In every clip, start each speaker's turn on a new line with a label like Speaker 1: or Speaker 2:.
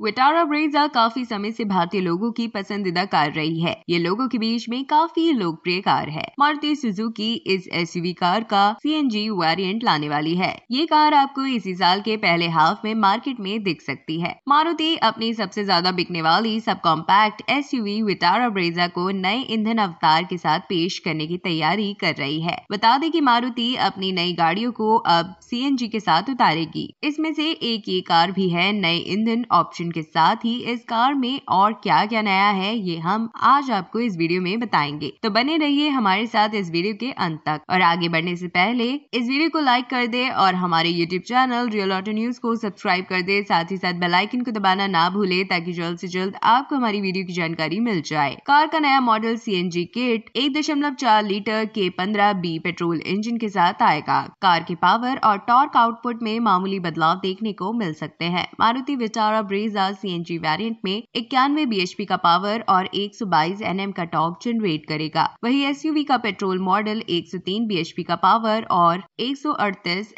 Speaker 1: Vitara Brezza काफी समय से भारतीय लोगों की पसंदीदा कार रही है ये लोगों के बीच में काफी लोकप्रिय कार है मारुति सुजुकी इस एस कार का सी जी वेरिएंट लाने वाली है ये कार आपको इसी साल के पहले हाफ में मार्केट में दिख सकती है मारुति अपनी सबसे ज्यादा बिकने वाली sub compact S Vitara Brezza को नए ईंधन अवतार के साथ पेश करने की तैयारी कर रही है बता दें की मारुति अपनी नई गाड़ियों को अब सी के साथ उतारेगी इसमें ऐसी एक ये कार भी है नए ईंधन ऑप्शन इंजन के साथ ही इस कार में और क्या क्या नया है ये हम आज आपको इस वीडियो में बताएंगे तो बने रहिए हमारे साथ इस वीडियो के अंत तक और आगे बढ़ने से पहले इस वीडियो को लाइक कर दे और हमारे YouTube channel Real Auto News को सब्सक्राइब कर दे साथ ही साथ बेलाइकन को दबाना ना भूले ताकि जल्द ऐसी जल्द आपको हमारी वीडियो की जानकारी मिल जाए कार का नया model C N G kit एक दशमलव चार लीटर के पंद्रह बी पेट्रोल इंजन के साथ आएगा कार के पावर और टॉर्क आउटपुट में मामूली बदलाव देखने को मिल सकते हैं मारुति विचारा ब्रेज एन जी वेरिएंट में इक्यानवे पी का पावर और एक सौ एन एम का टॉक जनरेट करेगा वही वी का पेट्रोल मॉडल एक सौ एच पी का पावर और एक सौ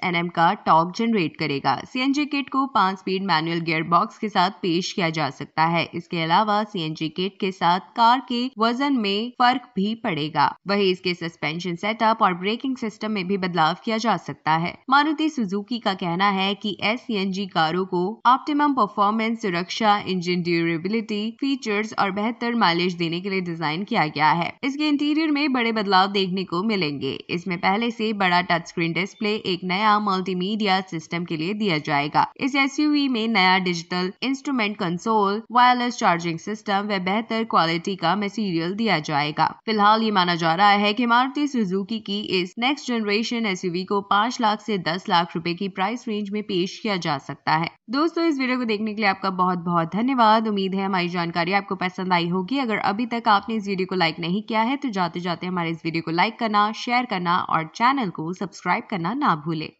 Speaker 1: एन एम का टॉक जनरेट करेगा जी किट को पांच स्पीड मैनुअल गियर बॉक्स के साथ पेश किया जा सकता है इसके अलावा जी किट के साथ कार के वजन में फर्क भी पड़ेगा वही इसके सस्पेंशन सेटअप और ब्रेकिंग सिस्टम में भी बदलाव किया जा सकता है मारुति सुजुकी का कहना है कि एस कारों को ऑप्टिमम परफॉर्मेंस सुरक्षा इंजन ड्यूरेबिलिटी फीचर्स और बेहतर माइलेज देने के लिए डिजाइन किया गया है इसके इंटीरियर में बड़े बदलाव देखने को मिलेंगे इसमें पहले से बड़ा टच स्क्रीन डिस्प्ले एक नया मल्टीमीडिया सिस्टम के लिए दिया जाएगा इस एस में नया digital instrument console wireless charging system व बेहतर क्वालिटी का मेटीरियल दिया जाएगा फिलहाल ये माना जा रहा है की मारुति सुजुकी की इस नेक्स्ट जनरेशन एस को पाँच लाख ऐसी दस लाख रूपए की प्राइस रेंज में पेश किया जा सकता है दोस्तों इस वीडियो को देखने के लिए आपका बहुत बहुत धन्यवाद उम्मीद है हमारी जानकारी आपको पसंद आई होगी अगर अभी तक आपने इस वीडियो को लाइक नहीं किया है तो जाते जाते हमारे इस वीडियो को लाइक करना शेयर करना और चैनल को सब्सक्राइब करना ना भूलें